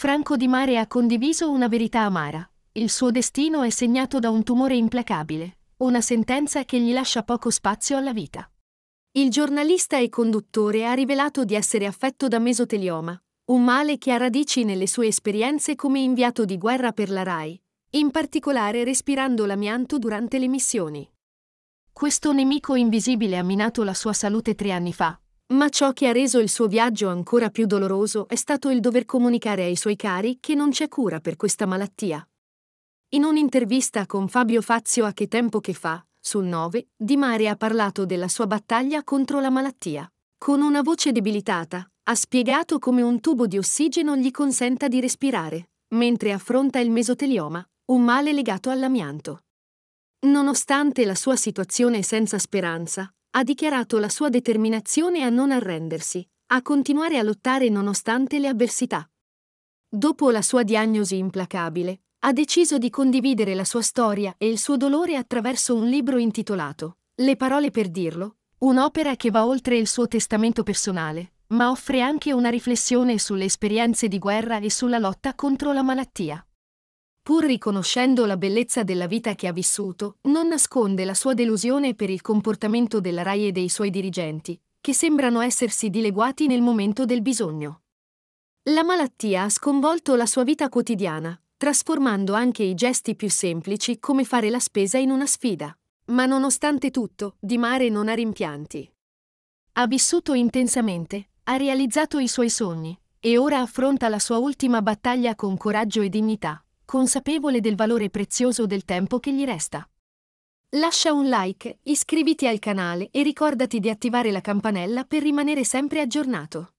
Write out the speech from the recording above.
Franco Di Mare ha condiviso una verità amara. Il suo destino è segnato da un tumore implacabile, una sentenza che gli lascia poco spazio alla vita. Il giornalista e conduttore ha rivelato di essere affetto da mesotelioma, un male che ha radici nelle sue esperienze come inviato di guerra per la RAI, in particolare respirando l'amianto durante le missioni. Questo nemico invisibile ha minato la sua salute tre anni fa, ma ciò che ha reso il suo viaggio ancora più doloroso è stato il dover comunicare ai suoi cari che non c'è cura per questa malattia. In un'intervista con Fabio Fazio a Che Tempo Che Fa, sul 9, Di Mare ha parlato della sua battaglia contro la malattia. Con una voce debilitata, ha spiegato come un tubo di ossigeno gli consenta di respirare, mentre affronta il mesotelioma, un male legato all'amianto. Nonostante la sua situazione senza speranza, ha dichiarato la sua determinazione a non arrendersi, a continuare a lottare nonostante le avversità. Dopo la sua diagnosi implacabile, ha deciso di condividere la sua storia e il suo dolore attraverso un libro intitolato Le parole per dirlo, un'opera che va oltre il suo testamento personale, ma offre anche una riflessione sulle esperienze di guerra e sulla lotta contro la malattia pur riconoscendo la bellezza della vita che ha vissuto, non nasconde la sua delusione per il comportamento della RAI e dei suoi dirigenti, che sembrano essersi dileguati nel momento del bisogno. La malattia ha sconvolto la sua vita quotidiana, trasformando anche i gesti più semplici come fare la spesa in una sfida. Ma nonostante tutto, Di Mare non ha rimpianti. Ha vissuto intensamente, ha realizzato i suoi sogni, e ora affronta la sua ultima battaglia con coraggio e dignità consapevole del valore prezioso del tempo che gli resta. Lascia un like, iscriviti al canale e ricordati di attivare la campanella per rimanere sempre aggiornato.